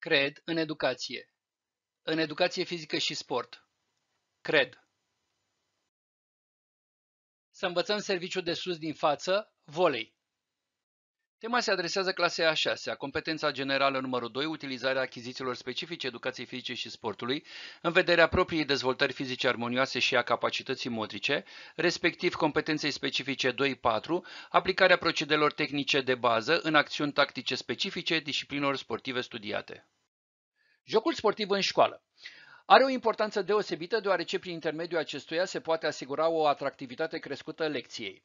Cred în educație. În educație fizică și sport. Cred. Să învățăm serviciul de sus din față, volei. Tema se adresează clasei a 6 -a, competența generală numărul 2, utilizarea achizițiilor specifice educației fizice și sportului, în vederea propriei dezvoltări fizice armonioase și a capacității motrice, respectiv competenței specifice 2-4, aplicarea procedelor tehnice de bază în acțiuni tactice specifice disciplinelor sportive studiate. Jocul sportiv în școală are o importanță deosebită deoarece prin intermediul acestuia se poate asigura o atractivitate crescută lecției.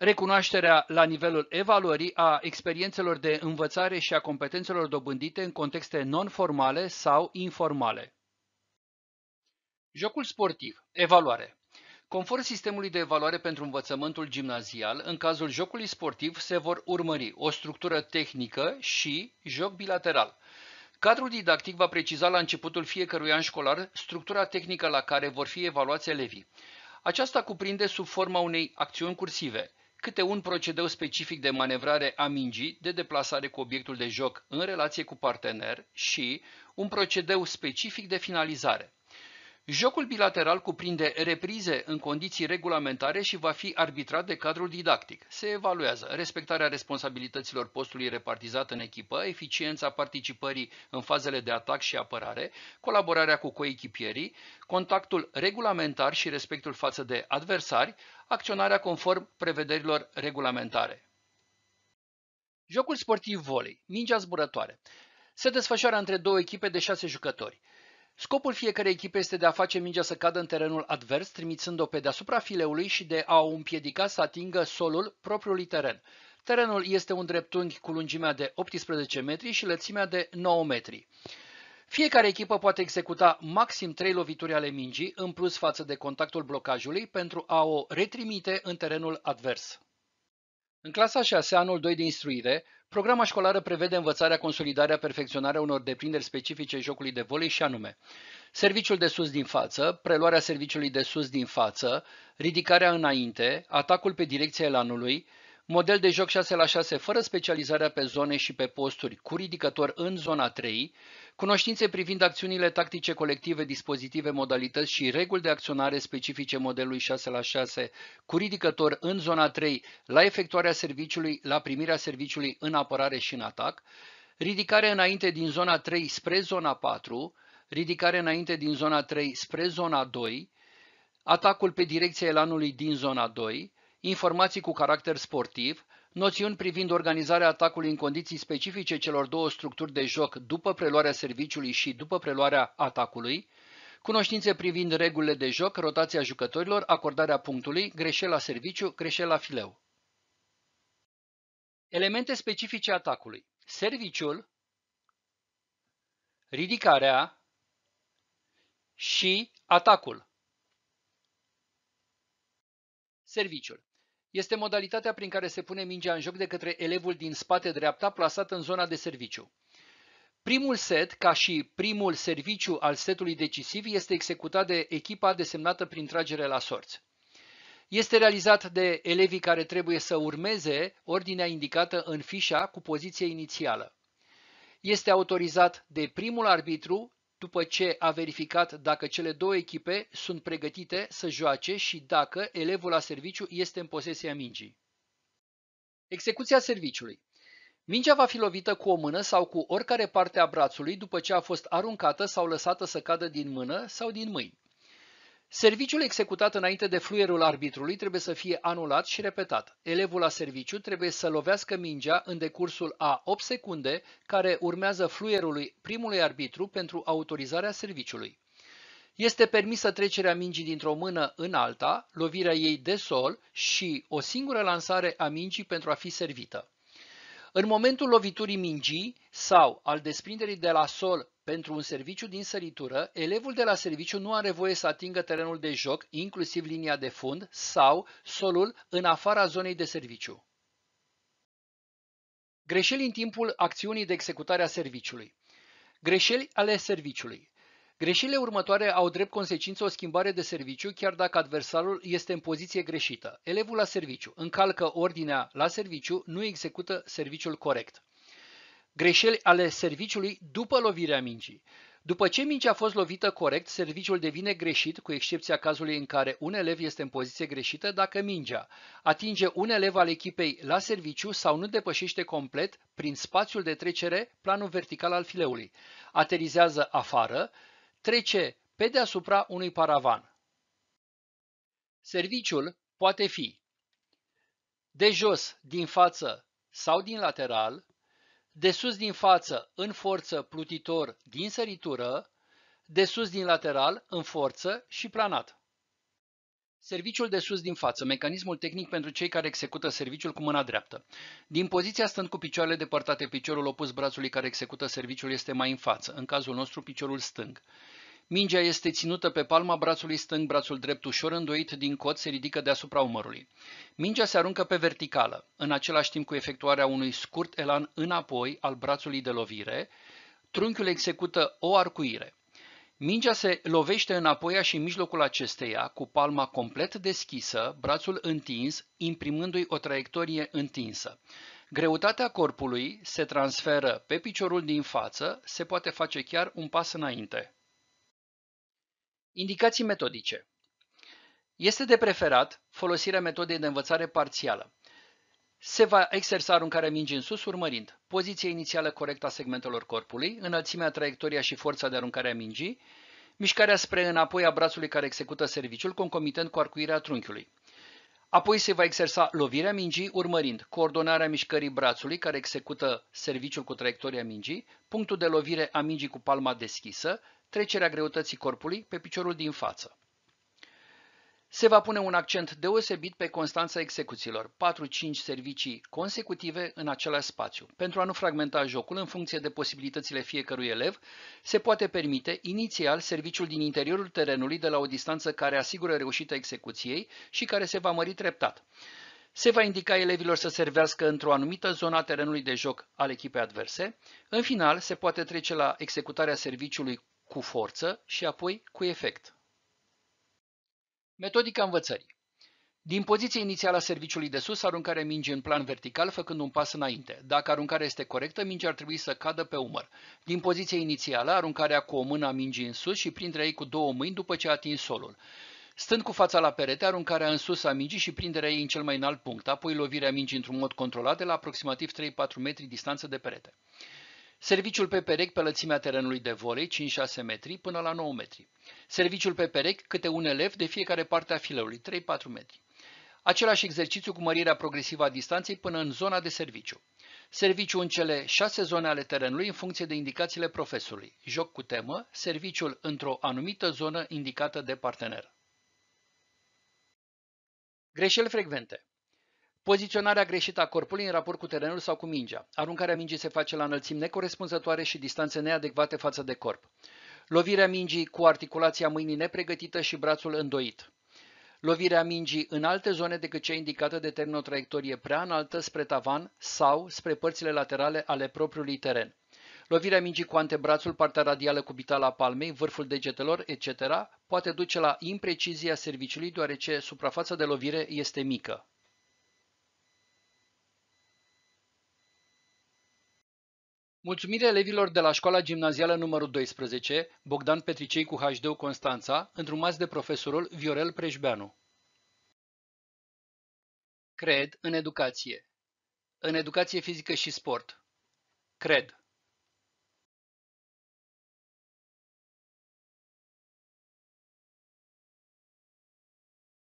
recunoașterea la nivelul evaluării a experiențelor de învățare și a competențelor dobândite în contexte non-formale sau informale. Jocul sportiv. Evaluare. Conform sistemului de evaluare pentru învățământul gimnazial, în cazul jocului sportiv se vor urmări o structură tehnică și joc bilateral. Cadrul didactic va preciza la începutul fiecărui an școlar structura tehnică la care vor fi evaluați elevii. Aceasta cuprinde sub forma unei acțiuni cursive câte un procedeu specific de manevrare a mingii de deplasare cu obiectul de joc în relație cu partener și un procedeu specific de finalizare. Jocul bilateral cuprinde reprize în condiții regulamentare și va fi arbitrat de cadrul didactic. Se evaluează respectarea responsabilităților postului repartizat în echipă, eficiența participării în fazele de atac și apărare, colaborarea cu coechipierii, contactul regulamentar și respectul față de adversari, acționarea conform prevederilor regulamentare. Jocul sportiv volei, mingea zburătoare. Se desfășoară între două echipe de șase jucători. Scopul fiecarei echipe este de a face mingea să cadă în terenul advers, trimițând-o pe deasupra fileului și de a o împiedica să atingă solul propriului teren. Terenul este un dreptunghi cu lungimea de 18 metri și lățimea de 9 metri. Fiecare echipă poate executa maxim 3 lovituri ale mingii, în plus față de contactul blocajului, pentru a o retrimite în terenul advers. În clasa 6, anul 2 de instruire, programa școlară prevede învățarea, consolidarea, perfecționarea unor deprinderi specifice jocului de volei și anume serviciul de sus din față, preluarea serviciului de sus din față, ridicarea înainte, atacul pe direcția elanului, Model de joc 6 la 6 fără specializarea pe zone și pe posturi, cu ridicător în zona 3, cunoștințe privind acțiunile tactice colective, dispozitive, modalități și reguli de acționare specifice modelului 6 la 6, cu ridicător în zona 3, la efectuarea serviciului, la primirea serviciului în apărare și în atac, ridicare înainte din zona 3 spre zona 4, ridicare înainte din zona 3 spre zona 2, atacul pe direcția elanului din zona 2, informații cu caracter sportiv, noțiuni privind organizarea atacului în condiții specifice celor două structuri de joc după preluarea serviciului și după preluarea atacului, cunoștințe privind regulile de joc, rotația jucătorilor, acordarea punctului, la serviciu, la fileu. Elemente specifice atacului. Serviciul, ridicarea și atacul. Serviciul. Este modalitatea prin care se pune mingea în joc de către elevul din spate dreapta plasat în zona de serviciu. Primul set, ca și primul serviciu al setului decisiv, este executat de echipa desemnată prin tragere la sorți. Este realizat de elevii care trebuie să urmeze ordinea indicată în fișa cu poziție inițială. Este autorizat de primul arbitru după ce a verificat dacă cele două echipe sunt pregătite să joace și dacă elevul la serviciu este în posesia mingii. Execuția serviciului Mingea va fi lovită cu o mână sau cu oricare parte a brațului după ce a fost aruncată sau lăsată să cadă din mână sau din mâini. Serviciul executat înainte de fluierul arbitrului trebuie să fie anulat și repetat. Elevul la serviciu trebuie să lovească mingea în decursul a 8 secunde care urmează fluierului primului arbitru pentru autorizarea serviciului. Este permisă trecerea mingii dintr-o mână în alta, lovirea ei de sol și o singură lansare a mingii pentru a fi servită. În momentul loviturii mingii sau al desprinderii de la sol pentru un serviciu din săritură, elevul de la serviciu nu are voie să atingă terenul de joc, inclusiv linia de fund sau solul în afara zonei de serviciu. Greșeli în timpul acțiunii de executare a serviciului. Greșeli ale serviciului. Greșelile următoare au drept consecință o schimbare de serviciu, chiar dacă adversarul este în poziție greșită. Elevul la serviciu încalcă ordinea la serviciu, nu execută serviciul corect. Greșeli ale serviciului după lovirea mingii. După ce mingea a fost lovită corect, serviciul devine greșit, cu excepția cazului în care un elev este în poziție greșită dacă mingea atinge un elev al echipei la serviciu sau nu depășește complet, prin spațiul de trecere, planul vertical al fileului. Aterizează afară, trece pe deasupra unui paravan. Serviciul poate fi de jos, din față sau din lateral, de sus din față, în forță, plutitor, din săritură, de sus din lateral, în forță și planat. Serviciul de sus din față, mecanismul tehnic pentru cei care execută serviciul cu mâna dreaptă. Din poziția stând cu picioarele depărtate, piciorul opus brațului care execută serviciul este mai în față, în cazul nostru piciorul stâng. Mingea este ținută pe palma brațului stâng, brațul drept ușor îndoit din cot se ridică deasupra umărului. Mingea se aruncă pe verticală, în același timp cu efectuarea unui scurt elan înapoi al brațului de lovire, trunchiul execută o arcuire. Mingea se lovește înapoi și în mijlocul acesteia, cu palma complet deschisă, brațul întins, imprimându-i o traiectorie întinsă. Greutatea corpului se transferă pe piciorul din față, se poate face chiar un pas înainte. Indicații metodice Este de preferat folosirea metodei de învățare parțială. Se va exersa aruncarea mingii în sus urmărind poziția inițială corectă a segmentelor corpului, înălțimea, traiectoria și forța de aruncare a mingii, mișcarea spre înapoi a brațului care execută serviciul concomitent cu arcuirea trunchiului. Apoi se va exersa lovirea mingii urmărind coordonarea mișcării brațului care execută serviciul cu traiectoria mingii, punctul de lovire a mingii cu palma deschisă, trecerea greutății corpului pe piciorul din față. Se va pune un accent deosebit pe constanța execuțiilor, 4-5 servicii consecutive în același spațiu. Pentru a nu fragmenta jocul în funcție de posibilitățile fiecărui elev, se poate permite inițial serviciul din interiorul terenului de la o distanță care asigură reușita execuției și care se va mări treptat. Se va indica elevilor să servească într-o anumită zonă a terenului de joc al echipei adverse. În final, se poate trece la executarea serviciului cu forță și apoi cu efect. Metodica învățării din poziția inițială a serviciului de sus, aruncarea mingii în plan vertical, făcând un pas înainte. Dacă aruncarea este corectă, mingea ar trebui să cadă pe umăr. Din poziția inițială, aruncarea cu o mână a mingii în sus și prinderea ei cu două mâini după ce a atins solul. Stând cu fața la perete, aruncarea în sus a mingii și prinderea ei în cel mai înalt punct, apoi lovirea mingii într-un mod controlat de la aproximativ 3-4 metri distanță de perete. Serviciul pe perec, pe lățimea terenului de volei, 5-6 metri până la 9 metri. Serviciul pe perec câte un elev de fiecare parte a fileului, 3-4 metri. Același exercițiu cu mărirea progresivă a distanței până în zona de serviciu. Serviciu în cele șase zone ale terenului în funcție de indicațiile profesorului. Joc cu temă, serviciul într-o anumită zonă indicată de partener. Greșeli frecvente Poziționarea greșită a corpului în raport cu terenul sau cu mingea. Aruncarea mingii se face la înălțimi necorespunzătoare și distanțe neadecvate față de corp. Lovirea mingii cu articulația mâinii nepregătită și brațul îndoit. Lovirea mingii în alte zone decât cea indicată determină o traiectorie prea înaltă spre tavan sau spre părțile laterale ale propriului teren. Lovirea mingii cu antebrațul, partea radială cubitală a palmei, vârful degetelor, etc., poate duce la imprecizia serviciului deoarece suprafața de lovire este mică. Mulțumire elevilor de la școala gimnazială numărul 12, Bogdan Petricei cu HD Constanța, întrumați de profesorul Viorel Preșbeanu. Cred în educație. În educație fizică și sport. Cred.